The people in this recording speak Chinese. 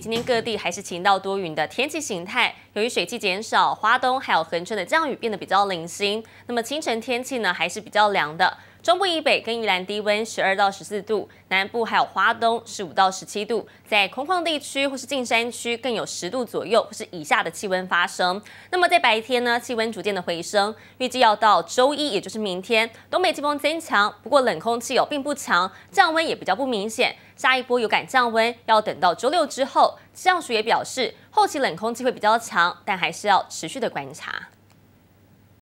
今天各地还是晴到多云的天气形态，由于水汽减少，华东还有横春的降雨变得比较零星。那么清晨天气呢，还是比较凉的。中部以北跟宜兰低温十二到十四度，南部还有花东十五到十七度，在空旷地区或是近山区更有十度左右或是以下的气温发生。那么在白天呢，气温逐渐的回升，预计要到周一，也就是明天，东北季风增强，不过冷空气哦并不强，降温也比较不明显。下一波有感降温要等到周六之后，降署也表示后期冷空气会比较强，但还是要持续的观察。